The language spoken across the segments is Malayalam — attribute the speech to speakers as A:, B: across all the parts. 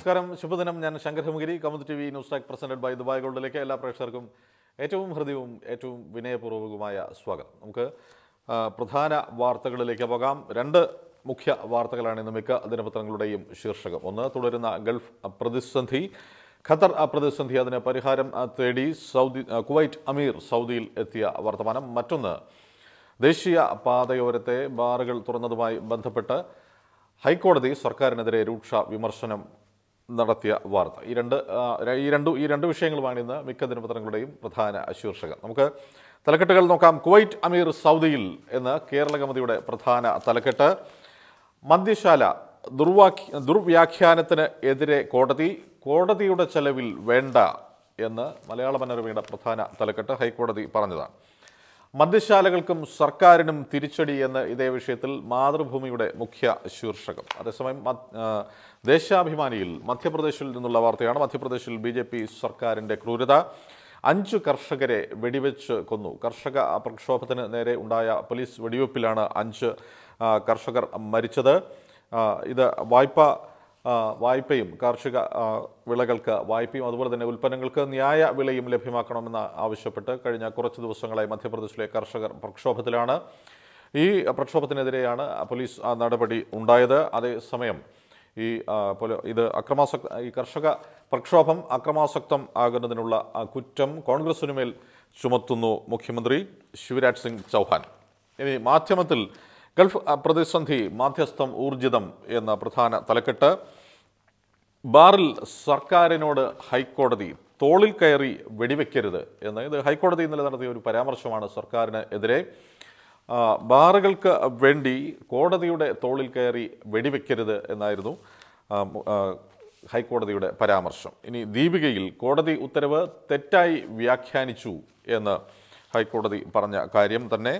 A: നമസ്കാരം ശുഭദിനം ഞാൻ Shankar Hemagiri Kamath T V news talk presented by Dubai ഗോൾഡിലേക്ക് എല്ലാ പ്രേക്ഷകർക്കും ഏറ്റവും ഹൃദയവും ഏറ്റവും വിനയപൂർവ്വകവുമായ സ്വാഗതം നമുക്ക് പ്രധാന വാർത്തകളിലേക്ക് പോകാം രണ്ട് മുഖ്യ വാർത്തകളാണ് ഇന്ന് മിക്ക ദിനപത്രങ്ങളുടെയും ശീർഷകം ഒന്ന് തുടരുന്ന ഗൾഫ് പ്രതിസന്ധി ഖത്തർ പ്രതിസന്ധി അതിന് പരിഹാരം തേടി സൗദി കുവൈറ്റ് അമീർ സൗദിയിൽ എത്തിയ വർത്തമാനം മറ്റൊന്ന് ദേശീയ പാതയോരത്തെ ബാറുകൾ തുറന്നതുമായി ബന്ധപ്പെട്ട് ഹൈക്കോടതി സർക്കാരിനെതിരെ രൂക്ഷ വിമർശനം നടത്തിയ വാർത്ത ഈ രണ്ട് ഈ രണ്ടു ഈ രണ്ട് വിഷയങ്ങളുമാണ് ഇന്ന് മിക്ക ദിനപത്രങ്ങളുടെയും പ്രധാന ശീർഷകം നമുക്ക് തലക്കെട്ടുകൾ നോക്കാം കുവൈറ്റ് അമീർ സൗദിയിൽ എന്ന് കമ്മതിയുടെ പ്രധാന തലക്കെട്ട് മദ്യശാല ദുർവാഖ്യ ദുർവ്യാഖ്യാനത്തിന് എതിരെ കോടതി കോടതിയുടെ ചെലവിൽ വേണ്ട എന്ന് മലയാള മനോരമയുടെ പ്രധാന തലക്കെട്ട് ഹൈക്കോടതി പറഞ്ഞതാണ് മദ്യശാലകൾക്കും സർക്കാരിനും തിരിച്ചടി എന്ന ഇതേ വിഷയത്തിൽ മാതൃഭൂമിയുടെ മുഖ്യ ശീർഷകം അതേസമയം ദേശാഭിമാനിയിൽ മധ്യപ്രദേശിൽ നിന്നുള്ള വാർത്തയാണ് മധ്യപ്രദേശിൽ ബി ജെ പി സർക്കാരിൻ്റെ ക്രൂരത അഞ്ചു കർഷകരെ വെടിവെച്ച് കൊന്നു കർഷക പ്രക്ഷോഭത്തിന് നേരെ ഉണ്ടായ പോലീസ് വെടിവെപ്പിലാണ് അഞ്ച് കർഷകർ മരിച്ചത് ഇത് വായ്പ വായ്പയും കാർഷിക വിളകൾക്ക് വായ്പയും അതുപോലെ തന്നെ ഉൽപ്പന്നങ്ങൾക്ക് ന്യായ വിലയും ലഭ്യമാക്കണമെന്ന് ആവശ്യപ്പെട്ട് കഴിഞ്ഞ കുറച്ച് ദിവസങ്ങളായി മധ്യപ്രദേശിലെ കർഷകർ പ്രക്ഷോഭത്തിലാണ് ഈ പ്രക്ഷോഭത്തിനെതിരെയാണ് പോലീസ് നടപടി ഉണ്ടായത് അതേസമയം ഈ ഇത് അക്രമാസക്ത ഈ കർഷക പ്രക്ഷോഭം അക്രമാസക്തം ആകുന്നതിനുള്ള കുറ്റം കോൺഗ്രസിനുമേൽ ചുമത്തുന്നു മുഖ്യമന്ത്രി ശിവരാജ് സിംഗ് ചൗഹാൻ ഇനി മാധ്യമത്തിൽ ഗൾഫ് പ്രതിസന്ധി മാധ്യസ്ഥം ഊർജിതം എന്ന പ്രധാന തലക്കെട്ട് ബാറിൽ സർക്കാരിനോട് ഹൈക്കോടതി തോളിൽ കയറി വെടിവെക്കരുത് എന്ന് ഇത് ഹൈക്കോടതി ഇന്നലെ നടത്തിയ ഒരു പരാമർശമാണ് സർക്കാരിന് എതിരെ ബാറുകൾക്ക് വേണ്ടി കോടതിയുടെ തോളിൽ കയറി വെടിവെക്കരുത് എന്നായിരുന്നു ഹൈക്കോടതിയുടെ പരാമർശം ഇനി ദീപികയിൽ കോടതി ഉത്തരവ് തെറ്റായി വ്യാഖ്യാനിച്ചു എന്ന് ഹൈക്കോടതി പറഞ്ഞ കാര്യം തന്നെ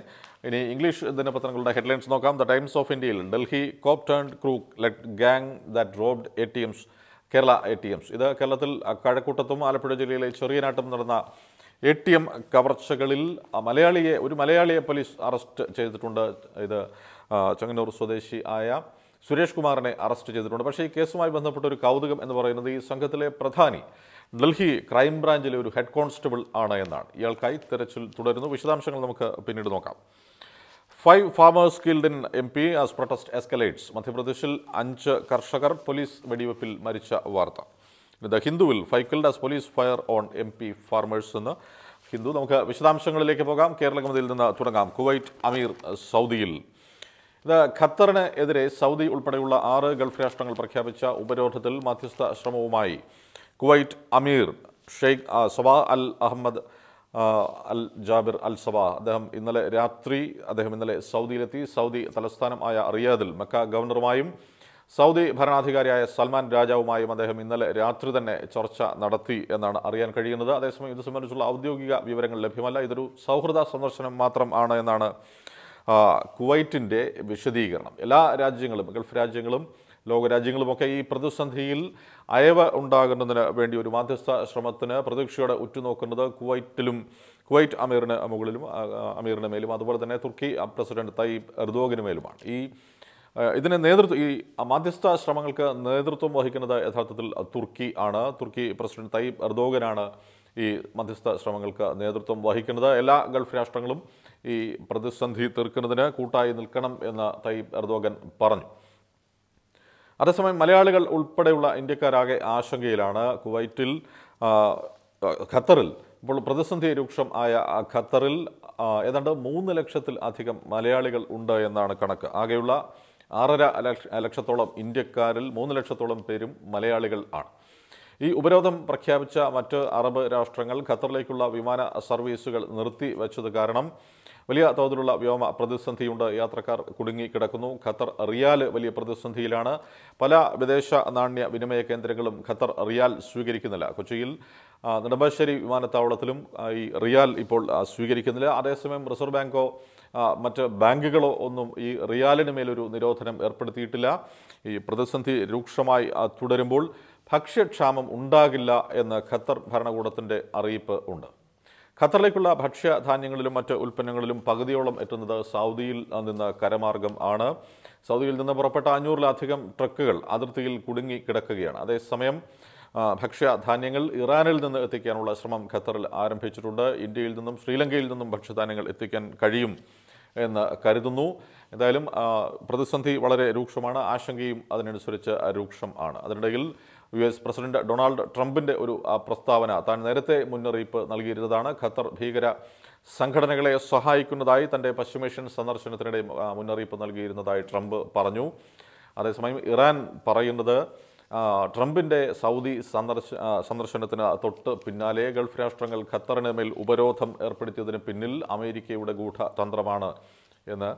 A: ഇനി ഇംഗ്ലീഷ് ദിനപത്രങ്ങളുടെ ഹെഡ്ലൈൻസ് നോക്കാം ദ ടൈംസ് ഓഫ് ഇന്ത്യയിൽ Delhi cop turned crook led gang that robbed A T Ms Kerala A T Ms ഇത് കേരളത്തിൽ കഴക്കൂട്ടത്തും ആലപ്പുഴ ജില്ലയിലെ നാട്ടം നടന്ന എ ടി എം കവർച്ചകളിൽ മലയാളിയെ ഒരു മലയാളിയെ പോലീസ് അറസ്റ്റ് ചെയ്തിട്ടുണ്ട് ഇത് ചെങ്ങന്നൂർ സ്വദേശി ആയ സുരേഷ് കുമാറിനെ അറസ്റ്റ് ചെയ്തിട്ടുണ്ട് പക്ഷേ ഈ കേസുമായി ബന്ധപ്പെട്ട ഒരു കൗതുകം എന്ന് പറയുന്നത് ഈ സംഘത്തിലെ പ്രധാനി ഡൽഹി ക്രൈംബ്രാഞ്ചിലെ ഒരു ഹെഡ് കോൺസ്റ്റബിൾ ആണ് എന്നാണ് ഇയാൾക്കായി തെരച്ചിൽ തുടരുന്നു വിശദാംശങ്ങൾ നമുക്ക് പിന്നീട് നോക്കാം five farmers in M P as protest escalates മധ്യപ്രദേശിൽ അഞ്ച് കർഷകർ പോലീസ് വെടിവെപ്പിൽ മരിച്ച വാർത്ത ദ ഹിന്ദുവിൽ five killed as police fire on M P farmers എന്ന് ഹിന്ദു നമുക്ക് വിശദാംശങ്ങളിലേക്ക് പോകാം കേരള കമതിയിൽ നിന്ന് തുടങ്ങാം കുവൈറ്റ് അമീർ സൗദിയിൽ ഇത് ഖത്തറിന് എതിരെ സൗദി ഉൾപ്പെടെയുള്ള ആറ് ഗൾഫ് രാഷ്ട്രങ്ങൾ പ്രഖ്യാപിച്ച ഉപരോധത്തിൽ മധ്യസ്ഥ ശ്രമവുമായി കുവൈറ്റ് അമീർ Sheikh Sabah Al Ahmad Al Jaber Al Sabah അദ്ദേഹം ഇന്നലെ രാത്രി അദ്ദേഹം ഇന്നലെ സൗദിയിലെത്തി സൗദി തലസ്ഥാനമായ റിയാദിൽ മക്ക ഗവർണറുമായും സൗദി ഭരണാധികാരിയായ സൽമാൻ രാജാവുമായും അദ്ദേഹം ഇന്നലെ രാത്രി തന്നെ ചർച്ച നടത്തി എന്നാണ് അറിയാൻ കഴിയുന്നത് അതേസമയം ഇത് സംബന്ധിച്ചുള്ള ഔദ്യോഗിക വിവരങ്ങൾ ലഭ്യമല്ല ഇതൊരു സൗഹൃദ സന്ദർശനം മാത്രം ആണ് എന്നാണ് കുവൈറ്റിൻ്റെ വിശദീകരണം എല്ലാ രാജ്യങ്ങളും ഗൾഫ് രാജ്യങ്ങളും ലോകരാജ്യങ്ങളുമൊക്കെ ഈ പ്രതിസന്ധിയിൽ അയവ് ഉണ്ടാകുന്നതിന് വേണ്ടി ഒരു മാധ്യസ്ഥ ശ്രമത്തിന് പ്രതീക്ഷയോടെ ഉറ്റുനോക്കുന്നത് കുവൈറ്റിലും കുവൈറ്റ് അമീറിന് മുകളിലും അമീറിന് മേലും അതുപോലെ തന്നെ തുർക്കി പ്രസിഡന്റ് തയ്യബ് എർദോഗിന് മേലുമാണ് ഈ ഇതിന് നേതൃത്വം ഈ മാധ്യസ്ഥ ശ്രമങ്ങൾക്ക് നേതൃത്വം വഹിക്കുന്നത് യഥാർത്ഥത്തിൽ തുർക്കി ആണ് തുർക്കി പ്രസിഡന്റ് തയ്യബ് എർദോഗനാണ് ഈ മധ്യസ്ഥ ശ്രമങ്ങൾക്ക് നേതൃത്വം വഹിക്കുന്നത് എല്ലാ ഗൾഫ് രാഷ്ട്രങ്ങളും ഈ പ്രതിസന്ധി തീർക്കുന്നതിന് കൂട്ടായി നിൽക്കണം എന്ന് തയ്യബ് എർദോഗൻ പറഞ്ഞു അതേസമയം മലയാളികൾ ഉൾപ്പെടെയുള്ള ഇന്ത്യക്കാരാകെ ആശങ്കയിലാണ് കുവൈറ്റിൽ ഖത്തറിൽ ഇപ്പോൾ പ്രതിസന്ധി രൂക്ഷം ആയ ഖത്തറിൽ ഏതാണ്ട് മൂന്ന് ലക്ഷത്തിൽ അധികം മലയാളികൾ ഉണ്ട് എന്നാണ് കണക്ക് ആകെയുള്ള ആറര ലക്ഷ ലക്ഷത്തോളം ഇന്ത്യക്കാരിൽ മൂന്ന് ലക്ഷത്തോളം പേരും മലയാളികൾ ആണ് ഈ ഉപരോധം പ്രഖ്യാപിച്ച മറ്റ് അറബ് രാഷ്ട്രങ്ങൾ ഖത്തറിലേക്കുള്ള വിമാന സർവീസുകൾ നിർത്തിവെച്ചത് കാരണം വലിയ തോതിലുള്ള വ്യോമ പ്രതിസന്ധിയുണ്ട് യാത്രക്കാർ കുടുങ്ങിക്കിടക്കുന്നു ഖത്തർ റിയാൽ വലിയ പ്രതിസന്ധിയിലാണ് പല വിദേശ നാണ്യ വിനിമയ കേന്ദ്രങ്ങളും ഖത്തർ റിയാൽ സ്വീകരിക്കുന്നില്ല കൊച്ചിയിൽ നെടുമ്പാശ്ശേരി വിമാനത്താവളത്തിലും ഈ റിയാൽ ഇപ്പോൾ സ്വീകരിക്കുന്നില്ല അതേസമയം റിസർവ് ബാങ്കോ മറ്റ് ബാങ്കുകളോ ഒന്നും ഈ റിയാലിന് മേലൊരു നിരോധനം ഏർപ്പെടുത്തിയിട്ടില്ല ഈ പ്രതിസന്ധി രൂക്ഷമായി തുടരുമ്പോൾ ഭക്ഷ്യക്ഷാമം ഉണ്ടാകില്ല എന്ന് ഖത്തർ ഭരണകൂടത്തിൻ്റെ അറിയിപ്പ് ഉണ്ട് ഖത്തറിലേക്കുള്ള ഭക്ഷ്യധാന്യങ്ങളിലും മറ്റ് ഉൽപ്പന്നങ്ങളിലും പകുതിയോളം എത്തുന്നത് സൗദിയിൽ നിന്ന് കരമാർഗം ആണ് സൗദിയിൽ നിന്ന് പുറപ്പെട്ട അഞ്ഞൂറിലധികം ട്രക്കുകൾ അതിർത്തിയിൽ കുടുങ്ങി കിടക്കുകയാണ് അതേസമയം ഭക്ഷ്യധാന്യങ്ങൾ ഇറാനിൽ നിന്ന് എത്തിക്കാനുള്ള ശ്രമം ഖത്തറിൽ ആരംഭിച്ചിട്ടുണ്ട് ഇന്ത്യയിൽ നിന്നും ശ്രീലങ്കയിൽ നിന്നും ഭക്ഷ്യധാന്യങ്ങൾ എത്തിക്കാൻ കഴിയും എന്ന് കരുതുന്നു എന്തായാലും പ്രതിസന്ധി വളരെ രൂക്ഷമാണ് ആശങ്കയും അതിനനുസരിച്ച് രൂക്ഷം ആണ് അതിനിടയിൽ യു എസ് പ്രസിഡന്റ് ഡൊണാൾഡ് ട്രംപിൻ്റെ ഒരു പ്രസ്താവന താൻ നേരത്തെ മുന്നറിയിപ്പ് നൽകിയിരുന്നതാണ് ഖത്തർ ഭീകര സംഘടനകളെ സഹായിക്കുന്നതായി തൻ്റെ പശ്ചിമേഷ്യൻ സന്ദർശനത്തിനിടെ മുന്നറിയിപ്പ് നൽകിയിരുന്നതായി ട്രംപ് പറഞ്ഞു അതേസമയം ഇറാൻ പറയുന്നത് ട്രംപിൻ്റെ സൗദി സന്ദർശ സന്ദർശനത്തിന് തൊട്ട് പിന്നാലെ ഗൾഫ് രാഷ്ട്രങ്ങൾ ഖത്തറിന് മേൽ ഉപരോധം ഏർപ്പെടുത്തിയതിന് പിന്നിൽ അമേരിക്കയുടെ ഗൂഢതന്ത്രമാണ് എന്ന്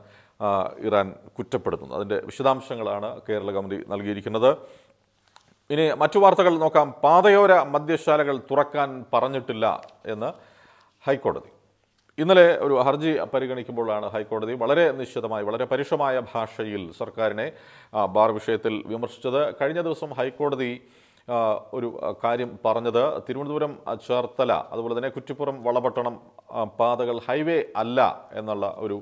A: ഇറാൻ കുറ്റപ്പെടുത്തുന്നത് അതിൻ്റെ വിശദാംശങ്ങളാണ് കേരള കമ്മിറ്റി നൽകിയിരിക്കുന്നത് ഇനി മറ്റു വാർത്തകൾ നോക്കാം പാതയോര മദ്യശാലകൾ തുറക്കാൻ പറഞ്ഞിട്ടില്ല എന്ന് ഹൈക്കോടതി ഇന്നലെ ഒരു ഹർജി പരിഗണിക്കുമ്പോഴാണ് ഹൈക്കോടതി വളരെ നിശ്ചിതമായി വളരെ പരുഷമായ ഭാഷയിൽ സർക്കാരിനെ ബാർ വിഷയത്തിൽ വിമർശിച്ചത് കഴിഞ്ഞ ദിവസം ഹൈക്കോടതി ഒരു കാര്യം പറഞ്ഞത് തിരുവനന്തപുരം ചേർത്തല അതുപോലെ തന്നെ കുറ്റിപ്പുറം വളപട്ടണം പാതകൾ ഹൈവേ അല്ല എന്നുള്ള ഒരു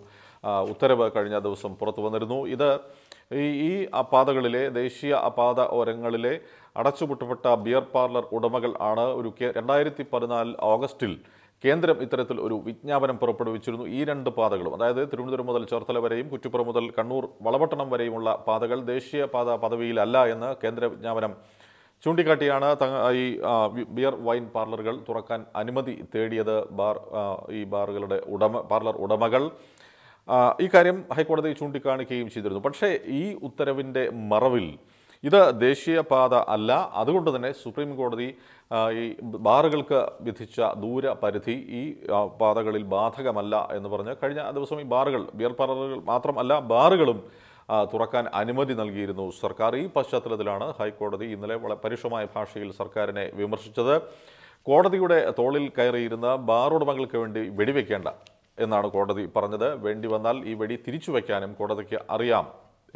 A: ഉത്തരവ് കഴിഞ്ഞ ദിവസം പുറത്തു വന്നിരുന്നു ഇത് ഈ ഈ അപാതകളിലെ ദേശീയ അപാത ഓരങ്ങളിലെ അടച്ചുപൂട്ടപ്പെട്ട ബിയർ പാർലർ ഉടമകൾ ആണ് ഒരു രണ്ടായിരത്തി പതിനാല് ഓഗസ്റ്റിൽ കേന്ദ്രം ഇത്തരത്തിൽ ഒരു വിജ്ഞാപനം പുറപ്പെടുവിച്ചിരുന്നു ഈ രണ്ട് പാതകളും അതായത് തിരുവനന്തപുരം മുതൽ ചേർത്തല വരെയും കുറ്റിപ്പുറം മുതൽ കണ്ണൂർ വളപട്ടണം വരെയുമുള്ള പാതകൾ ദേശീയ പാത പദവിയിലല്ല എന്ന് കേന്ദ്ര വിജ്ഞാപനം ചൂണ്ടിക്കാട്ടിയാണ് ഈ ബിയർ വൈൻ പാർലറുകൾ തുറക്കാൻ അനുമതി തേടിയത് ബാർ ഈ ബാറുകളുടെ ഉടമ പാർലർ ഉടമകൾ ഈ കാര്യം ഹൈക്കോടതി ചൂണ്ടിക്കാണിക്കുകയും ചെയ്തിരുന്നു പക്ഷേ ഈ ഉത്തരവിൻ്റെ മറവിൽ ഇത് ദേശീയപാത അല്ല അതുകൊണ്ട് തന്നെ സുപ്രീം കോടതി ഈ ബാറുകൾക്ക് വിധിച്ച ദൂരപരിധി ഈ പാതകളിൽ ബാധകമല്ല എന്ന് പറഞ്ഞ് കഴിഞ്ഞ ദിവസം ഈ ബാറുകൾ ബിയർ പാർലറുകൾ മാത്രമല്ല ബാറുകളും തുറക്കാൻ അനുമതി നൽകിയിരുന്നു സർക്കാർ ഈ പശ്ചാത്തലത്തിലാണ് ഹൈക്കോടതി ഇന്നലെ വളരെ പരുഷമായ ഭാഷയിൽ സർക്കാരിനെ വിമർശിച്ചത് കോടതിയുടെ തോളിൽ കയറിയിരുന്ന ബാറുടമകൾക്ക് വേണ്ടി വെടിവെക്കേണ്ട എന്നാണ് കോടതി പറഞ്ഞത് വേണ്ടി വന്നാൽ ഈ വെടി തിരിച്ചു വയ്ക്കാനും കോടതിക്ക് അറിയാം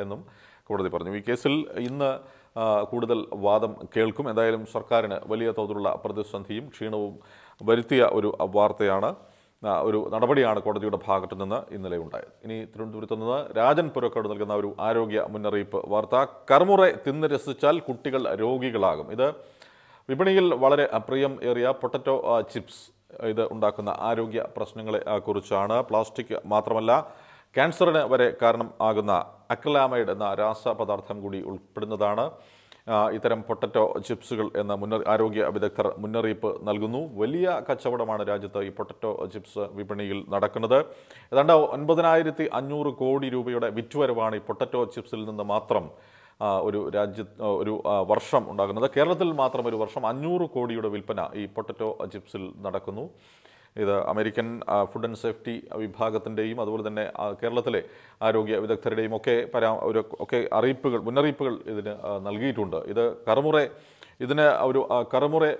A: എന്നും കോടതി പറഞ്ഞു ഈ കേസിൽ ഇന്ന് കൂടുതൽ വാദം കേൾക്കും എന്തായാലും സർക്കാരിന് വലിയ തോതിലുള്ള പ്രതിസന്ധിയും ക്ഷീണവും വരുത്തിയ ഒരു വാർത്തയാണ് ഒരു നടപടിയാണ് കോടതിയുടെ ഭാഗത്തു നിന്ന് ഇന്നലെ ഉണ്ടായത് ഇനി തിരുവനന്തപുരത്ത് നിന്ന് രാജൻ പുരക്കോട് നൽകുന്ന ഒരു ആരോഗ്യ മുന്നറിയിപ്പ് വാർത്ത കർമുറെ തിന്ന് രസിച്ചാൽ കുട്ടികൾ രോഗികളാകും ഇത് വിപണിയിൽ വളരെ പ്രിയം ഏറിയ പൊട്ടറ്റോ ചിപ്സ് ഇത് ഉണ്ടാക്കുന്ന ആരോഗ്യ പ്രശ്നങ്ങളെ കുറിച്ചാണ് പ്ലാസ്റ്റിക് മാത്രമല്ല ക്യാൻസറിന് വരെ കാരണം ആകുന്ന അക്ലാമൈഡ് എന്ന രാസപദാർത്ഥം കൂടി ഉൾപ്പെടുന്നതാണ് ഇത്തരം പൊട്ടറ്റോ ചിപ്സുകൾ എന്ന മുന്ന ആരോഗ്യ വിദഗ്ധർ മുന്നറിയിപ്പ് നൽകുന്നു വലിയ കച്ചവടമാണ് രാജ്യത്ത് ഈ പൊട്ടറ്റോ ചിപ്സ് വിപണിയിൽ നടക്കുന്നത് ഏതാണ്ട് ഒൻപതിനായിരത്തി അഞ്ഞൂറ് കോടി രൂപയുടെ വിറ്റുവരവാണ് ഈ പൊട്ടറ്റോ ചിപ്സിൽ നിന്ന് മാത്രം ഒരു രാജ്യ ഒരു വർഷം ഉണ്ടാകുന്നത് കേരളത്തിൽ മാത്രം ഒരു വർഷം അഞ്ഞൂറ് കോടിയുടെ വിൽപ്പന ഈ പൊട്ടറ്റോ ചിപ്സിൽ നടക്കുന്നു ഇത് അമേരിക്കൻ ഫുഡ് ആൻഡ് സേഫ്റ്റി വിഭാഗത്തിൻ്റെയും അതുപോലെ തന്നെ കേരളത്തിലെ ആരോഗ്യ വിദഗ്ധരുടെയും ഒക്കെ പരാ ഒരു ഒക്കെ അറിയിപ്പുകൾ മുന്നറിയിപ്പുകൾ ഇതിന് നൽകിയിട്ടുണ്ട് ഇത് കറമുറെ ഇതിന് ഒരു കറമുറെ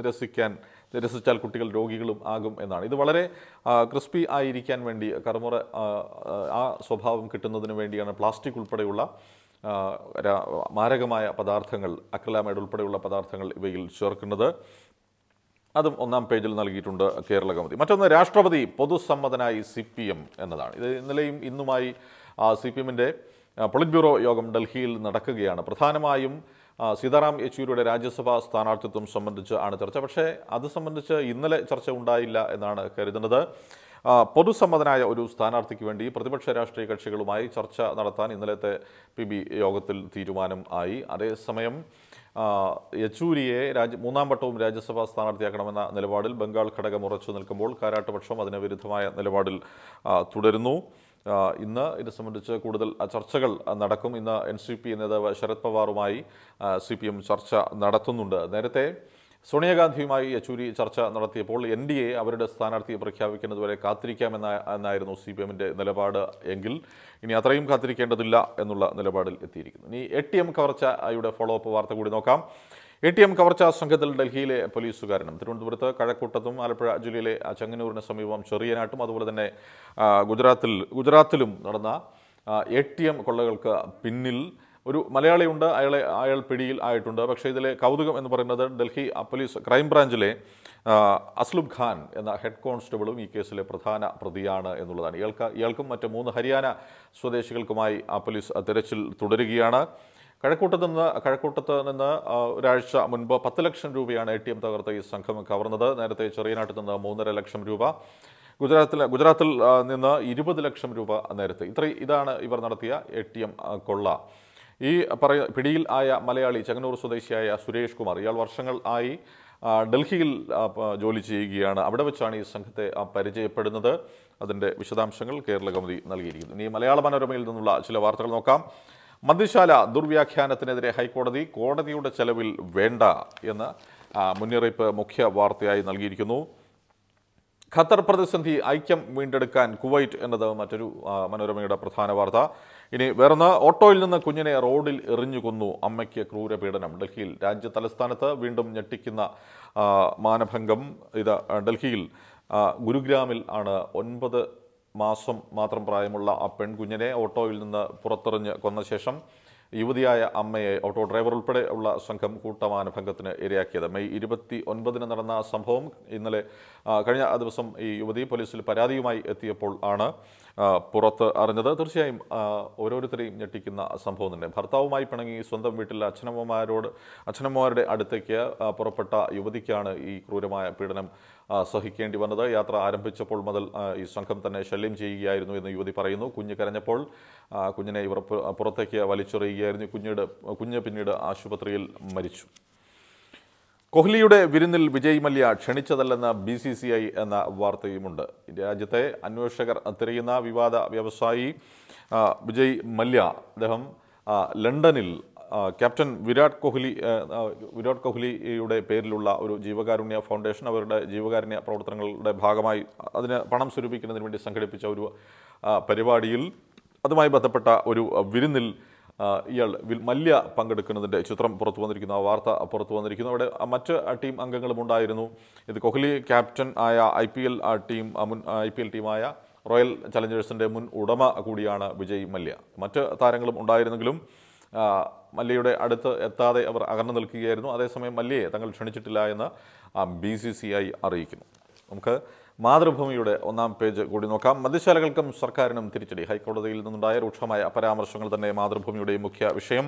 A: നിരസിക്കാൻ നിരസിച്ചാൽ കുട്ടികൾ രോഗികളും ആകും എന്നാണ് ഇത് വളരെ ക്രിസ്പി ആയിരിക്കാൻ വേണ്ടി കറമുറ ആ സ്വഭാവം കിട്ടുന്നതിന് വേണ്ടിയാണ് പ്ലാസ്റ്റിക് ഉൾപ്പെടെയുള്ള മാരകമായ പദാർത്ഥങ്ങൾ അക്രലാമൈഡ് ഉൾപ്പെടെയുള്ള പദാർത്ഥങ്ങൾ ഇവയിൽ ചേർക്കുന്നത് അതും ഒന്നാം പേജിൽ നൽകിയിട്ടുണ്ട് കേരള കൗമുദി മറ്റൊന്ന് രാഷ്ട്രപതി പൊതുസമ്മതനായി സി പി എം എന്നതാണ് ഇത് ഇന്നലെയും ഇന്നുമായി സി പി എമ്മിൻ്റെ പൊളിറ്റ് ബ്യൂറോ യോഗം ഡൽഹിയിൽ നടക്കുകയാണ് പ്രധാനമായും സീതാറാം യെച്ചൂരിയുടെ രാജ്യസഭാ സ്ഥാനാർത്ഥിത്വം സംബന്ധിച്ച് ആണ് ചർച്ച പക്ഷേ അത് സംബന്ധിച്ച് ഇന്നലെ ചർച്ച ഉണ്ടായില്ല എന്നാണ് കരുതുന്നത് പൊതുസമ്മതനായ ഒരു സ്ഥാനാർത്ഥിക്ക് വേണ്ടി പ്രതിപക്ഷ രാഷ്ട്രീയ കക്ഷികളുമായി ചർച്ച നടത്താൻ ഇന്നലത്തെ പി ബി യോഗത്തിൽ തീരുമാനം ആയി അതേസമയം യെച്ചൂരിയെ രാജ്യ മൂന്നാം വട്ടവും രാജ്യസഭാ സ്ഥാനാർത്ഥിയാക്കണമെന്ന നിലപാടിൽ ബംഗാൾ ഘടകം ഉറച്ചു നിൽക്കുമ്പോൾ കാരാട്ടുപക്ഷം അതിന് വിരുദ്ധമായ നിലപാടിൽ തുടരുന്നു ഇന്ന് ഇത് സംബന്ധിച്ച് കൂടുതൽ ചർച്ചകൾ നടക്കും ഇന്ന് എൻ സി പി നേതാവ് ശരത് പവാറുമായി സി പി എം ചർച്ച നടത്തുന്നുണ്ട് നേരത്തെ സോണിയാഗാന്ധിയുമായി യെച്ചൂരി ചർച്ച നടത്തിയപ്പോൾ എൻ ഡി എ അവരുടെ സ്ഥാനാർത്ഥിയെ പ്രഖ്യാപിക്കുന്നതുവരെ കാത്തിരിക്കാമെന്ന എന്നായിരുന്നു സി പി എമ്മിൻ്റെ നിലപാട് എങ്കിൽ ഇനി അത്രയും കാത്തിരിക്കേണ്ടതില്ല എന്നുള്ള നിലപാടിൽ എത്തിയിരിക്കുന്നു ഇനി എ ടി എം കവർച്ചയുടെ ഫോളോ അപ്പ് വാർത്ത കൂടി നോക്കാം എ ടി എം കവർച്ചാ സംഘത്തിൽ ഡൽഹിയിലെ പോലീസുകാരനും തിരുവനന്തപുരത്ത് കഴക്കൂട്ടത്തും ആലപ്പുഴ ജില്ലയിലെ ചങ്ങന്നൂരിന് സമീപം ചെറിയനാട്ടും അതുപോലെ തന്നെ ഗുജറാത്തിൽ ഗുജറാത്തിലും നടന്ന എ ടി എം കൊള്ളകൾക്ക് പിന്നിൽ ഒരു മലയാളിയുണ്ട് അയാളെ അയാൾ പിടിയിൽ ആയിട്ടുണ്ട് പക്ഷേ ഇതിലെ കൗതുകം എന്ന് പറയുന്നത് ഡൽഹി പോലീസ് ക്രൈം ബ്രാഞ്ചിലെ അസ്ലുബ് ഖാൻ എന്ന ഹെഡ് കോൺസ്റ്റബിളും ഈ കേസിലെ പ്രധാന പ്രതിയാണ് എന്നുള്ളതാണ് ഇയാൾക്ക് ഇയാൾക്കും മറ്റ് മൂന്ന് ഹരിയാന സ്വദേശികൾക്കുമായി പോലീസ് തിരച്ചിൽ തുടരുകയാണ് കഴക്കൂട്ടത്ത് നിന്ന് കഴക്കൂട്ടത്ത് നിന്ന് ഒരാഴ്ച മുൻപ് പത്ത് ലക്ഷം രൂപയാണ് എ ടി എം തകർത്ത് ഈ സംഘം കവർന്നത് നേരത്തെ നാട്ടിൽ നിന്ന് മൂന്നര ലക്ഷം രൂപ ഗുജറാത്തിൽ ഗുജറാത്തിൽ നിന്ന് ഇരുപത് ലക്ഷം രൂപ നേരത്തെ ഇത്ര ഇതാണ് ഇവർ നടത്തിയ എ കൊള്ള ഈ പറയ പിടിയിൽ ആയ മലയാളി ചങ്ങനൂർ സ്വദേശിയായ സുരേഷ് കുമാർ ഇയാൾ വർഷങ്ങൾ ആയി ഡൽഹിയിൽ ജോലി ചെയ്യുകയാണ് അവിടെ വെച്ചാണ് ഈ സംഘത്തെ പരിചയപ്പെടുന്നത് അതിൻ്റെ വിശദാംശങ്ങൾ കേരള കൗമുദി നൽകിയിരിക്കുന്നു ഇനി മലയാള മനോരമയിൽ നിന്നുള്ള ചില വാർത്തകൾ നോക്കാം മന്ത്രിശാല ദുർവ്യാഖ്യാനത്തിനെതിരെ ഹൈക്കോടതി കോടതിയുടെ ചെലവിൽ വേണ്ട എന്ന് മുന്നറിയിപ്പ് മുഖ്യ വാർത്തയായി നൽകിയിരിക്കുന്നു ഖത്തർ പ്രതിസന്ധി ഐക്യം വീണ്ടെടുക്കാൻ കുവൈറ്റ് എന്നത് മറ്റൊരു മനോരമയുടെ പ്രധാന വാർത്ത ഇനി വേറൊന്ന് ഓട്ടോയിൽ നിന്ന് കുഞ്ഞിനെ റോഡിൽ എറിഞ്ഞു കൊന്നു അമ്മയ്ക്ക് ക്രൂരപീഡനം ഡൽഹിയിൽ രാജ്യ തലസ്ഥാനത്ത് വീണ്ടും ഞെട്ടിക്കുന്ന മാനഭംഗം ഇത് ഡൽഹിയിൽ ഗുരുഗ്രാമിൽ ആണ് ഒൻപത് മാസം മാത്രം പ്രായമുള്ള ആ പെൺകുഞ്ഞിനെ ഓട്ടോയിൽ നിന്ന് പുറത്തെറിഞ്ഞ് കൊന്ന ശേഷം യുവതിയായ അമ്മയെ ഓട്ടോ ഡ്രൈവർ ഉൾപ്പെടെ ഉള്ള സംഘം കൂട്ടമാനഭംഗത്തിന് ഇരയാക്കിയത് മെയ് ഇരുപത്തി ഒൻപതിന് നടന്ന സംഭവം ഇന്നലെ കഴിഞ്ഞ ദിവസം ഈ യുവതി പോലീസിൽ പരാതിയുമായി എത്തിയപ്പോൾ ആണ് പുറത്ത് അറിഞ്ഞത് തീർച്ചയായും ഓരോരുത്തരെയും ഞെട്ടിക്കുന്ന സംഭവം തന്നെ ഭർത്താവുമായി പിണങ്ങി സ്വന്തം വീട്ടിൽ അച്ഛനമ്മമാരോട് അച്ഛനമ്മമാരുടെ അടുത്തേക്ക് പുറപ്പെട്ട യുവതിക്കാണ് ഈ ക്രൂരമായ പീഡനം സഹിക്കേണ്ടി വന്നത് യാത്ര ആരംഭിച്ചപ്പോൾ മുതൽ ഈ സംഘം തന്നെ ശല്യം ചെയ്യുകയായിരുന്നു എന്ന് യുവതി പറയുന്നു കുഞ്ഞ് കരഞ്ഞപ്പോൾ കുഞ്ഞിനെ ഇവർ പുറത്തേക്ക് വലിച്ചെറിയുകയായിരുന്നു കുഞ്ഞിട് കുഞ്ഞ് പിന്നീട് ആശുപത്രിയിൽ മരിച്ചു കോഹ്ലിയുടെ വിരുന്നിൽ വിജയ് മല്യ ക്ഷണിച്ചതല്ലെന്ന ബി സി സി ഐ എന്ന വാർത്തയുമുണ്ട് രാജ്യത്തെ അന്വേഷകർ തിരയുന്ന വിവാദ വ്യവസായി വിജയ് മല്യ അദ്ദേഹം ലണ്ടനിൽ ക്യാപ്റ്റൻ വിരാട് കോഹ്ലി വിരാട് കോഹ്ലിയുടെ പേരിലുള്ള ഒരു ജീവകാരുണ്യ ഫൗണ്ടേഷൻ അവരുടെ ജീവകാരുണ്യ പ്രവർത്തനങ്ങളുടെ ഭാഗമായി അതിന് പണം സ്വരൂപിക്കുന്നതിന് വേണ്ടി സംഘടിപ്പിച്ച ഒരു പരിപാടിയിൽ അതുമായി ബന്ധപ്പെട്ട ഒരു വിരുന്നിൽ ഇയാൾ മല്യ പങ്കെടുക്കുന്നതിൻ്റെ ചിത്രം പുറത്തു വന്നിരിക്കുന്നു ആ വാർത്ത പുറത്തു വന്നിരിക്കുന്നു അവിടെ മറ്റ് ടീം അംഗങ്ങളും ഉണ്ടായിരുന്നു ഇത് കോഹ്ലി ക്യാപ്റ്റൻ ആയ ഐ പി എൽ ടീം മുൻ ഐ പി എൽ ടീമായ റോയൽ ചലഞ്ചേഴ്സിൻ്റെ മുൻ ഉടമ കൂടിയാണ് വിജയ് മല്യ മറ്റ് താരങ്ങളും ഉണ്ടായിരുന്നെങ്കിലും മല്യയുടെ അടുത്ത് എത്താതെ അവർ അകന്നു നിൽക്കുകയായിരുന്നു അതേസമയം മല്യയെ തങ്ങൾ ക്ഷണിച്ചിട്ടില്ല എന്ന് ബി സി സി ഐ അറിയിക്കുന്നു നമുക്ക് മാതൃഭൂമിയുടെ ഒന്നാം പേജ് കൂടി നോക്കാം മദ്യശാലകൾക്കും സർക്കാരിനും തിരിച്ചടി ഹൈക്കോടതിയിൽ നിന്നുണ്ടായ രൂക്ഷമായ പരാമർശങ്ങൾ തന്നെ മാതൃഭൂമിയുടെ മുഖ്യ വിഷയം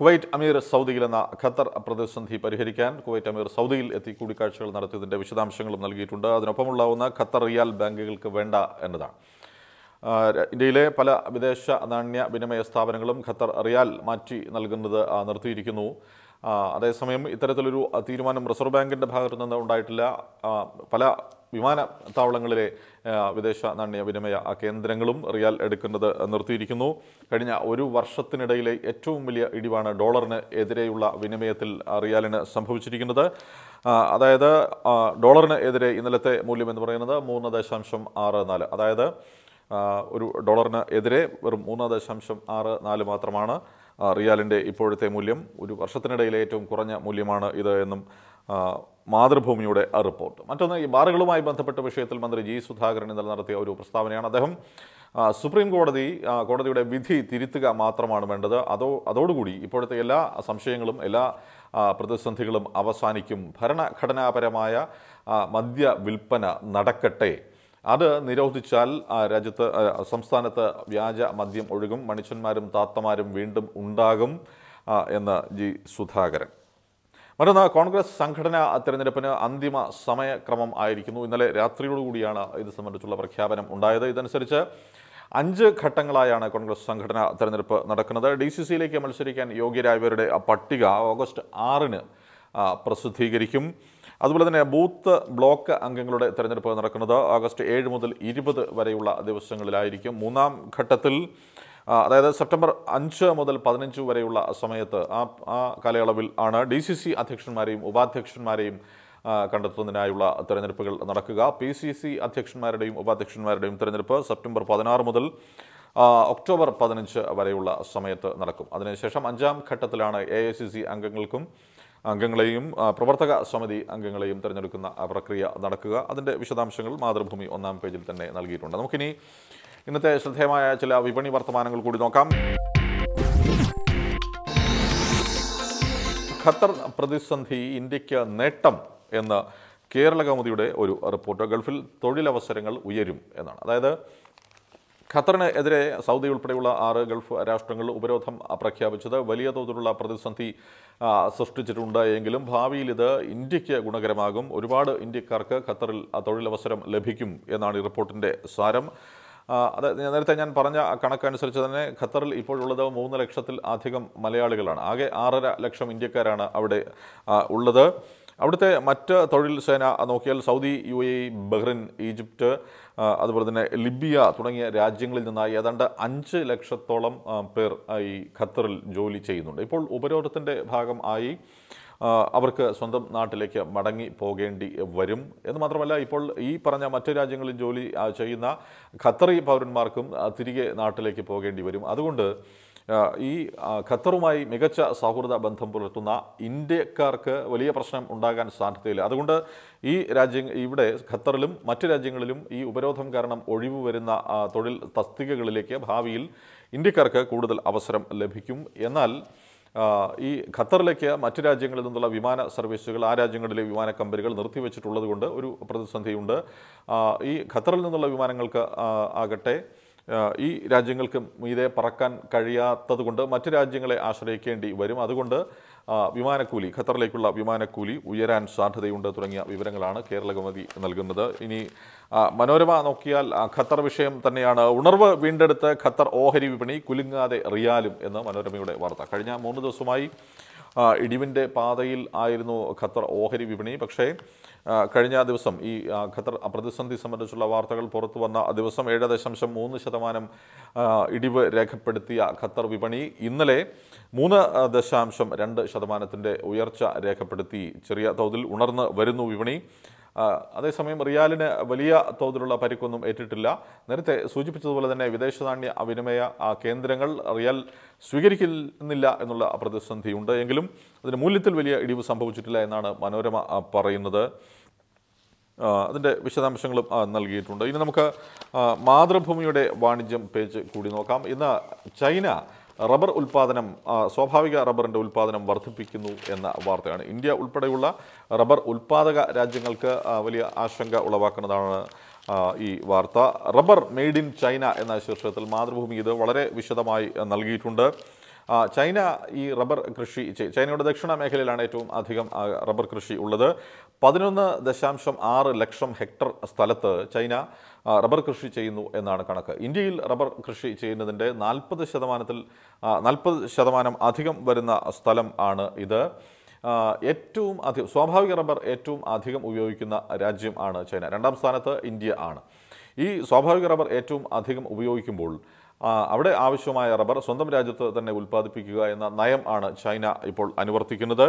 A: കുവൈറ്റ് അമീർ സൗദിയിൽ എന്ന ഖത്തർ പ്രതിസന്ധി പരിഹരിക്കാൻ കുവൈറ്റ് അമീർ സൗദിയിൽ എത്തി കൂടിക്കാഴ്ചകൾ നടത്തിയതിൻ്റെ വിശദാംശങ്ങളും നൽകിയിട്ടുണ്ട് അതിനൊപ്പമുള്ള ഒന്ന് ഖത്തർ റിയാൽ ബാങ്കുകൾക്ക് വേണ്ട എന്നതാണ് ഇന്ത്യയിലെ പല വിദേശ നാണ്യ വിനിമയ സ്ഥാപനങ്ങളും ഖത്തർ റിയാൽ മാറ്റി നൽകുന്നത് നിർത്തിയിരിക്കുന്നു അതേസമയം ഇത്തരത്തിലൊരു തീരുമാനം റിസർവ് ബാങ്കിൻ്റെ ഭാഗത്തു നിന്ന് ഉണ്ടായിട്ടില്ല പല വിമാനത്താവളങ്ങളിലെ വിദേശ നാണ്യ വിനിമയ കേന്ദ്രങ്ങളും റിയാൽ എടുക്കുന്നത് നിർത്തിയിരിക്കുന്നു കഴിഞ്ഞ ഒരു വർഷത്തിനിടയിലെ ഏറ്റവും വലിയ ഇടിവാണ് ഡോളറിന് എതിരെയുള്ള വിനിമയത്തിൽ റിയാലിന് സംഭവിച്ചിരിക്കുന്നത് അതായത് ഡോളറിന് എതിരെ ഇന്നലത്തെ മൂല്യം എന്ന് പറയുന്നത് മൂന്ന് ദശാംശം ആറ് നാല് അതായത് ഒരു ഡോളറിന് എതിരെ വെറും മൂന്ന് ദശാംശം ആറ് നാല് മാത്രമാണ് റിയാലിൻ്റെ ഇപ്പോഴത്തെ മൂല്യം ഒരു വർഷത്തിനിടയിലെ ഏറ്റവും കുറഞ്ഞ മൂല്യമാണ് ഇത് എന്നും മാതൃഭൂമിയുടെ റിപ്പോർട്ട് മറ്റൊന്ന് ഈ ബാറുകളുമായി ബന്ധപ്പെട്ട വിഷയത്തിൽ മന്ത്രി ജി സുധാകരൻ ഇന്നലെ നടത്തിയ ഒരു പ്രസ്താവനയാണ് അദ്ദേഹം സുപ്രീം കോടതി കോടതിയുടെ വിധി തിരുത്തുക മാത്രമാണ് വേണ്ടത് അതോ അതോടുകൂടി ഇപ്പോഴത്തെ എല്ലാ സംശയങ്ങളും എല്ലാ പ്രതിസന്ധികളും അവസാനിക്കും ഭരണഘടനാപരമായ മദ്യ വിൽപ്പന നടക്കട്ടെ അത് നിരോധിച്ചാൽ രാജ്യത്ത് സംസ്ഥാനത്ത് വ്യാജ മദ്യം ഒഴുകും മണിച്ചന്മാരും താത്തമാരും വീണ്ടും ഉണ്ടാകും എന്ന് ജി സുധാകരൻ മറ്റൊന്ന് കോൺഗ്രസ് സംഘടനാ തെരഞ്ഞെടുപ്പിന് അന്തിമ സമയക്രമം ആയിരിക്കുന്നു ഇന്നലെ രാത്രിയോടുകൂടിയാണ് ഇത് സംബന്ധിച്ചുള്ള പ്രഖ്യാപനം ഉണ്ടായത് ഇതനുസരിച്ച് അഞ്ച് ഘട്ടങ്ങളായാണ് കോൺഗ്രസ് സംഘടനാ തെരഞ്ഞെടുപ്പ് നടക്കുന്നത് ഡി സി സിയിലേക്ക് മത്സരിക്കാൻ യോഗ്യരായവരുടെ പട്ടിക ഓഗസ്റ്റ് ആറിന് പ്രസിദ്ധീകരിക്കും അതുപോലെ തന്നെ ബൂത്ത് ബ്ലോക്ക് അംഗങ്ങളുടെ തെരഞ്ഞെടുപ്പ് നടക്കുന്നത് ആഗസ്റ്റ് ഏഴ് മുതൽ ഇരുപത് വരെയുള്ള ദിവസങ്ങളിലായിരിക്കും മൂന്നാം ഘട്ടത്തിൽ അതായത് സെപ്റ്റംബർ അഞ്ച് മുതൽ പതിനഞ്ച് വരെയുള്ള സമയത്ത് ആ ആ കാലയളവിൽ ആണ് ഡി സി സി അധ്യക്ഷന്മാരെയും ഉപാധ്യക്ഷന്മാരെയും കണ്ടെത്തുന്നതിനായുള്ള തെരഞ്ഞെടുപ്പുകൾ നടക്കുക പി സി സി അധ്യക്ഷന്മാരുടെയും ഉപാധ്യക്ഷന്മാരുടെയും തെരഞ്ഞെടുപ്പ് സെപ്റ്റംബർ പതിനാറ് മുതൽ ഒക്ടോബർ പതിനഞ്ച് വരെയുള്ള സമയത്ത് നടക്കും അതിനുശേഷം അഞ്ചാം ഘട്ടത്തിലാണ് എ ഐ സി സി അംഗങ്ങൾക്കും അംഗങ്ങളെയും പ്രവർത്തക സമിതി അംഗങ്ങളെയും തിരഞ്ഞെടുക്കുന്ന പ്രക്രിയ നടക്കുക അതിൻ്റെ വിശദാംശങ്ങൾ മാതൃഭൂമി ഒന്നാം പേജിൽ തന്നെ നൽകിയിട്ടുണ്ട് നമുക്കിനി ഇന്നത്തെ ശ്രദ്ധേയമായ ചില വിപണി വർത്തമാനങ്ങൾ കൂടി നോക്കാം ഖത്തർ പ്രതിസന്ധി ഇന്ത്യക്ക് നേട്ടം എന്ന് കേരള കൗമുദിയുടെ ഒരു റിപ്പോർട്ട് ഗൾഫിൽ തൊഴിലവസരങ്ങൾ ഉയരും എന്നാണ് അതായത് ഖത്തറിന് എതിരെ സൗദി ഉൾപ്പെടെയുള്ള ആറ് ഗൾഫ് രാഷ്ട്രങ്ങൾ ഉപരോധം പ്രഖ്യാപിച്ചത് വലിയ തോതിലുള്ള പ്രതിസന്ധി സൃഷ്ടിച്ചിട്ടുണ്ട് എങ്കിലും ഭാവിയിൽ ഇത് ഇന്ത്യക്ക് ഗുണകരമാകും ഒരുപാട് ഇന്ത്യക്കാർക്ക് ഖത്തറിൽ തൊഴിലവസരം ലഭിക്കും എന്നാണ് ഈ റിപ്പോർട്ടിൻ്റെ സാരം അത് നേരത്തെ ഞാൻ പറഞ്ഞ കണക്കനുസരിച്ച് തന്നെ ഖത്തറിൽ ഇപ്പോഴുള്ളത് മൂന്ന് ലക്ഷത്തിൽ അധികം മലയാളികളാണ് ആകെ ആറര ലക്ഷം ഇന്ത്യക്കാരാണ് അവിടെ ഉള്ളത് അവിടുത്തെ മറ്റ് തൊഴിൽ സേന നോക്കിയാൽ Saudi U A Bahrain Egypt അതുപോലെ തന്നെ ലിബിയ തുടങ്ങിയ രാജ്യങ്ങളിൽ നിന്നായി ഏതാണ്ട് അഞ്ച് ലക്ഷത്തോളം പേർ ഈ ഖത്തറിൽ ജോലി ചെയ്യുന്നുണ്ട് ഇപ്പോൾ ഉപരോധത്തിൻ്റെ ഭാഗം ആയി അവർക്ക് സ്വന്തം നാട്ടിലേക്ക് മടങ്ങി പോകേണ്ടി വരും എന്ന് മാത്രമല്ല ഇപ്പോൾ ഈ പറഞ്ഞ മറ്റു രാജ്യങ്ങളിൽ ജോലി ചെയ്യുന്ന ഖത്തറി പൗരന്മാർക്കും തിരികെ നാട്ടിലേക്ക് പോകേണ്ടി വരും അതുകൊണ്ട് ഈ ഖത്തറുമായി മികച്ച സൗഹൃദ ബന്ധം പുലർത്തുന്ന ഇന്ത്യക്കാർക്ക് വലിയ പ്രശ്നം ഉണ്ടാകാൻ സാധ്യതയില്ല അതുകൊണ്ട് ഈ രാജ്യ ഇവിടെ ഖത്തറിലും മറ്റ് രാജ്യങ്ങളിലും ഈ ഉപരോധം കാരണം ഒഴിവ് വരുന്ന തൊഴിൽ തസ്തികകളിലേക്ക് ഭാവിയിൽ ഇന്ത്യക്കാർക്ക് കൂടുതൽ അവസരം ലഭിക്കും എന്നാൽ ഈ ഖത്തറിലേക്ക് മറ്റ് രാജ്യങ്ങളിൽ നിന്നുള്ള വിമാന സർവീസുകൾ ആ രാജ്യങ്ങളിലെ വിമാന കമ്പനികൾ നിർത്തിവെച്ചിട്ടുള്ളത് കൊണ്ട് ഒരു പ്രതിസന്ധിയുണ്ട് ഈ ഖത്തറിൽ നിന്നുള്ള വിമാനങ്ങൾക്ക് ആകട്ടെ ഈ രാജ്യങ്ങൾക്കും മീതെ പറക്കാൻ കഴിയാത്തതുകൊണ്ട് മറ്റ് രാജ്യങ്ങളെ ആശ്രയിക്കേണ്ടി വരും അതുകൊണ്ട് വിമാനക്കൂലി ഖത്തറിലേക്കുള്ള വിമാനക്കൂലി ഉയരാൻ സാധ്യതയുണ്ട് തുടങ്ങിയ വിവരങ്ങളാണ് കേരള ഗവതി നൽകുന്നത് ഇനി മനോരമ നോക്കിയാൽ ഖത്തർ വിഷയം തന്നെയാണ് ഉണർവ് വീണ്ടെടുത്ത് ഖത്തർ ഓഹരി വിപണി കുലുങ്ങാതെ റിയാലും എന്ന് മനോരമയുടെ വാർത്ത കഴിഞ്ഞ മൂന്ന് ദിവസമായി ഇടിവിൻ്റെ പാതയിൽ ആയിരുന്നു ഖത്തർ ഓഹരി വിപണി പക്ഷേ കഴിഞ്ഞ ദിവസം ഈ ഖത്തർ പ്രതിസന്ധി സംബന്ധിച്ചുള്ള വാർത്തകൾ പുറത്തു വന്ന ദിവസം ഏഴ് ദശാംശം മൂന്ന് ശതമാനം ഇടിവ് രേഖപ്പെടുത്തിയ ഖത്തർ വിപണി ഇന്നലെ മൂന്ന് ദശാംശം രണ്ട് ശതമാനത്തിൻ്റെ ഉയർച്ച രേഖപ്പെടുത്തി ചെറിയ തോതിൽ ഉണർന്ന് വരുന്നു വിപണി അതേസമയം റിയാലിന് വലിയ തോതിലുള്ള പരിക്കൊന്നും ഏറ്റിട്ടില്ല നേരത്തെ സൂചിപ്പിച്ചതുപോലെ തന്നെ വിദേശ നാണ്യ വിനിമയ കേന്ദ്രങ്ങൾ റിയൽ സ്വീകരിക്കുന്നില്ല എന്നുള്ള പ്രതിസന്ധിയുണ്ട് എങ്കിലും അതിന് മൂല്യത്തിൽ വലിയ ഇടിവ് സംഭവിച്ചിട്ടില്ല എന്നാണ് മനോരമ പറയുന്നത് അതിൻ്റെ വിശദാംശങ്ങളും നൽകിയിട്ടുണ്ട് ഇനി നമുക്ക് മാതൃഭൂമിയുടെ വാണിജ്യം പേജ് കൂടി നോക്കാം ഇന്ന് ചൈന റബ്ബർ ഉൽപ്പാദനം സ്വാഭാവിക റബ്ബറിൻ്റെ ഉൽപ്പാദനം വർദ്ധിപ്പിക്കുന്നു എന്ന വാർത്തയാണ് ഇന്ത്യ ഉൾപ്പെടെയുള്ള റബ്ബർ ഉൽപ്പാദക രാജ്യങ്ങൾക്ക് വലിയ ആശങ്ക ഉളവാക്കുന്നതാണ് ഈ വാർത്ത റബ്ബർ മെയ്ഡ് ഇൻ ചൈന എന്ന ശീർഷകത്തിൽ മാതൃഭൂമി ഇത് വളരെ വിശദമായി നൽകിയിട്ടുണ്ട് ചൈന ഈ റബ്ബർ കൃഷി ചൈനയുടെ ദക്ഷിണ മേഖലയിലാണ് ഏറ്റവും അധികം റബ്ബർ കൃഷി ഉള്ളത് പതിനൊന്ന് ദശാംശം ആറ് ലക്ഷം ഹെക്ടർ സ്ഥലത്ത് ചൈന റബ്ബർ കൃഷി ചെയ്യുന്നു എന്നാണ് കണക്ക് ഇന്ത്യയിൽ റബ്ബർ കൃഷി ചെയ്യുന്നതിൻ്റെ നാൽപ്പത് ശതമാനത്തിൽ നാൽപ്പത് ശതമാനം അധികം വരുന്ന സ്ഥലം ആണ് ഇത് ഏറ്റവും അധികം സ്വാഭാവിക റബ്ബർ ഏറ്റവും അധികം ഉപയോഗിക്കുന്ന രാജ്യം ആണ് ചൈന രണ്ടാം സ്ഥാനത്ത് ഇന്ത്യ ആണ് ഈ സ്വാഭാവിക റബ്ബർ ഏറ്റവും അധികം ഉപയോഗിക്കുമ്പോൾ അവിടെ ആവശ്യമായ റബ്ബർ സ്വന്തം രാജ്യത്ത് തന്നെ ഉൽപ്പാദിപ്പിക്കുക എന്ന നയം ആണ് ചൈന ഇപ്പോൾ അനുവർത്തിക്കുന്നത്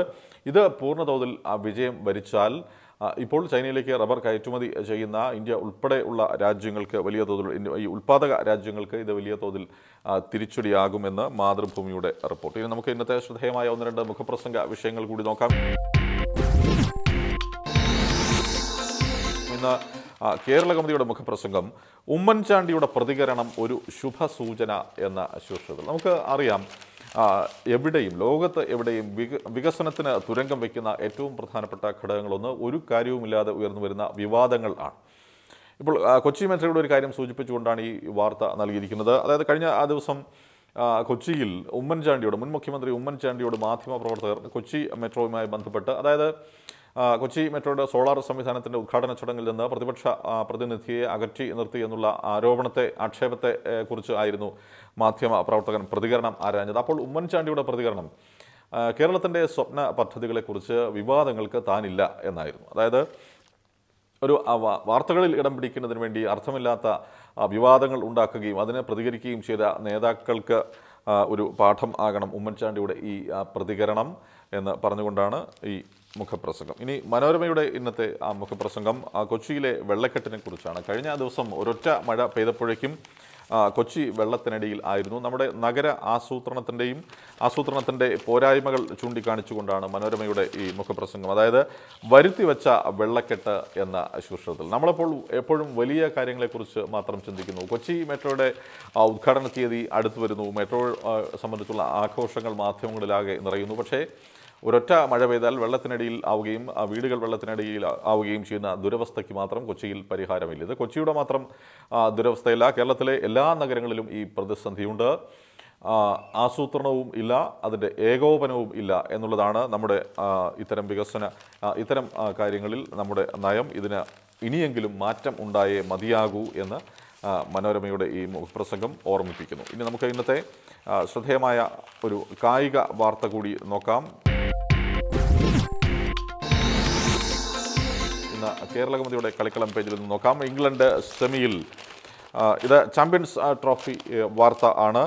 A: ഇത് പൂർണ്ണതോതിൽ വിജയം വരിച്ചാൽ ഇപ്പോൾ ചൈനയിലേക്ക് റബ്ബർ കയറ്റുമതി ചെയ്യുന്ന ഇന്ത്യ ഉൾപ്പെടെയുള്ള രാജ്യങ്ങൾക്ക് വലിയ തോതിൽ ഈ ഉൽപ്പാദക രാജ്യങ്ങൾക്ക് ഇത് വലിയ തോതിൽ തിരിച്ചടിയാകുമെന്ന് മാതൃഭൂമിയുടെ റിപ്പോർട്ട് ഇനി നമുക്ക് ഇന്നത്തെ ശ്രദ്ധേയമായ ഒന്ന് രണ്ട് മുഖപ്രസംഗ വിഷയങ്ങൾ കൂടി നോക്കാം ഇന്ന് കേരള കമ്മിറ്റിയുടെ മുഖപ്രസംഗം ഉമ്മൻചാണ്ടിയുടെ പ്രതികരണം ഒരു ശുഭസൂചന എന്ന ശീർഷകത്തിൽ നമുക്ക് അറിയാം എവിടെയും ലോകത്ത് എവിടെയും വികസനത്തിന് തുരങ്കം വയ്ക്കുന്ന ഏറ്റവും പ്രധാനപ്പെട്ട ഘടകങ്ങളൊന്ന് ഒരു കാര്യവുമില്ലാതെ ഉയർന്നു വരുന്ന വിവാദങ്ങൾ ആണ് ഇപ്പോൾ കൊച്ചി മെട്രോയുടെ ഒരു കാര്യം സൂചിപ്പിച്ചുകൊണ്ടാണ് ഈ വാർത്ത നൽകിയിരിക്കുന്നത് അതായത് കഴിഞ്ഞ ആ ദിവസം കൊച്ചിയിൽ ഉമ്മൻചാണ്ടിയോട് മുൻ മുഖ്യമന്ത്രി ഉമ്മൻചാണ്ടിയോട് പ്രവർത്തകർ കൊച്ചി മെട്രോയുമായി ബന്ധപ്പെട്ട് അതായത് കൊച്ചി മെട്രോയുടെ സോളാർ സംവിധാനത്തിൻ്റെ ഉദ്ഘാടന ചടങ്ങിൽ നിന്ന് പ്രതിപക്ഷ പ്രതിനിധിയെ അകറ്റി നിർത്തി എന്നുള്ള ആരോപണത്തെ ആക്ഷേപത്തെ കുറിച്ച് ആയിരുന്നു മാധ്യമ പ്രവർത്തകൻ പ്രതികരണം ആരാഞ്ഞത് അപ്പോൾ ഉമ്മൻചാണ്ടിയുടെ പ്രതികരണം കേരളത്തിൻ്റെ സ്വപ്ന പദ്ധതികളെക്കുറിച്ച് വിവാദങ്ങൾക്ക് താനില്ല എന്നായിരുന്നു അതായത് ഒരു വാർത്തകളിൽ ഇടം പിടിക്കുന്നതിന് വേണ്ടി അർത്ഥമില്ലാത്ത വിവാദങ്ങൾ ഉണ്ടാക്കുകയും അതിനെ പ്രതികരിക്കുകയും ചെയ്ത നേതാക്കൾക്ക് ഒരു പാഠം ആകണം ഉമ്മൻചാണ്ടിയുടെ ഈ പ്രതികരണം എന്ന് പറഞ്ഞുകൊണ്ടാണ് ഈ മുഖപ്രസംഗം ഇനി മനോരമയുടെ ഇന്നത്തെ ആ മുഖപ്രസംഗം കൊച്ചിയിലെ വെള്ളക്കെട്ടിനെ കുറിച്ചാണ് കഴിഞ്ഞ ദിവസം ഒരൊറ്റ മഴ പെയ്തപ്പോഴേക്കും കൊച്ചി വെള്ളത്തിനടിയിൽ ആയിരുന്നു നമ്മുടെ നഗര ആസൂത്രണത്തിൻ്റെയും ആസൂത്രണത്തിൻ്റെ പോരായ്മകൾ ചൂണ്ടിക്കാണിച്ചുകൊണ്ടാണ് മനോരമയുടെ ഈ മുഖപ്രസംഗം അതായത് വെച്ച വെള്ളക്കെട്ട് എന്ന ശീർഷകത്തിൽ നമ്മളപ്പോൾ എപ്പോഴും വലിയ കാര്യങ്ങളെക്കുറിച്ച് മാത്രം ചിന്തിക്കുന്നു കൊച്ചി മെട്രോയുടെ ഉദ്ഘാടന തീയതി അടുത്തു വരുന്നു മെട്രോ സംബന്ധിച്ചുള്ള ആഘോഷങ്ങൾ മാധ്യമങ്ങളിലാകെ നിറയുന്നു പക്ഷേ ഒരൊറ്റ മഴ പെയ്താൽ വെള്ളത്തിനടിയിൽ ആവുകയും വീടുകൾ വെള്ളത്തിനടിയിൽ ആവുകയും ചെയ്യുന്ന ദുരവസ്ഥയ്ക്ക് മാത്രം കൊച്ചിയിൽ പരിഹാരമില്ല ഇത് കൊച്ചിയുടെ മാത്രം ദുരവസ്ഥയില്ല കേരളത്തിലെ എല്ലാ നഗരങ്ങളിലും ഈ പ്രതിസന്ധിയുണ്ട് ആസൂത്രണവും ഇല്ല അതിൻ്റെ ഏകോപനവും ഇല്ല എന്നുള്ളതാണ് നമ്മുടെ ഇത്തരം വികസന ഇത്തരം കാര്യങ്ങളിൽ നമ്മുടെ നയം ഇതിന് ഇനിയെങ്കിലും മാറ്റം ഉണ്ടായേ മതിയാകൂ എന്ന് മനോരമയുടെ ഈ പ്രസംഗം ഓർമ്മിപ്പിക്കുന്നു ഇനി നമുക്ക് ഇന്നത്തെ ശ്രദ്ധേയമായ ഒരു കായിക വാർത്ത കൂടി നോക്കാം കേരള കമിതിയുടെ കളിക്കളം പേജിൽ നിന്ന് നോക്കാം ഇംഗ്ലണ്ട് സെമിയിൽ ഇത് ചാമ്പ്യൻസ് ട്രോഫി വാർത്ത ആണ്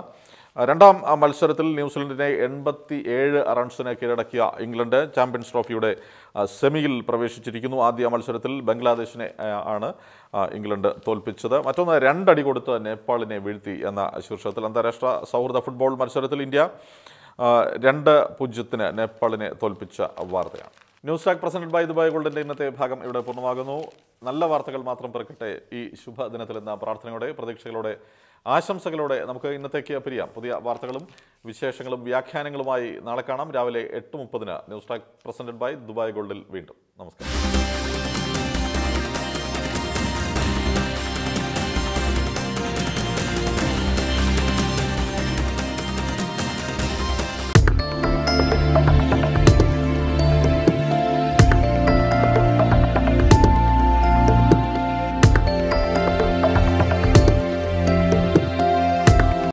A: രണ്ടാം മത്സരത്തിൽ ന്യൂസിലൻഡിനെ എൺപത്തി ഏഴ് റൺസിന് കീഴടക്കിയ ഇംഗ്ലണ്ട് ചാമ്പ്യൻസ് ട്രോഫിയുടെ സെമിയിൽ പ്രവേശിച്ചിരിക്കുന്നു ആദ്യ മത്സരത്തിൽ ബംഗ്ലാദേശിനെ ആണ് ഇംഗ്ലണ്ട് തോൽപ്പിച്ചത് മറ്റൊന്ന് രണ്ടടി കൊടുത്ത് നേപ്പാളിനെ വീഴ്ത്തി എന്ന ശീർഷകത്തിൽ അന്താരാഷ്ട്ര സൗഹൃദ ഫുട്ബോൾ മത്സരത്തിൽ ഇന്ത്യ രണ്ട് പൂജ്യത്തിന് നേപ്പാളിനെ തോൽപ്പിച്ച വാർത്തയാണ് news talk presented by Dubai ഗോൾഡിന്റെ ഇന്നത്തെ ഭാഗം ഇവിടെ പൂർണ്ണമാകുന്നു നല്ല വാർത്തകൾ മാത്രം പിറക്കട്ടെ ഈ എന്ന പ്രാർത്ഥനയോടെ പ്രതീക്ഷകളോടെ ആശംസകളോടെ നമുക്ക് ഇന്നത്തേക്ക് പിരിയാം പുതിയ വാർത്തകളും വിശേഷങ്ങളും വ്യാഖ്യാനങ്ങളുമായി നാളെ കാണാം രാവിലെ എട്ട് മുപ്പതിന് news talk presented by Dubai ഗോൾഡിൽ വീണ്ടും നമസ്കാരം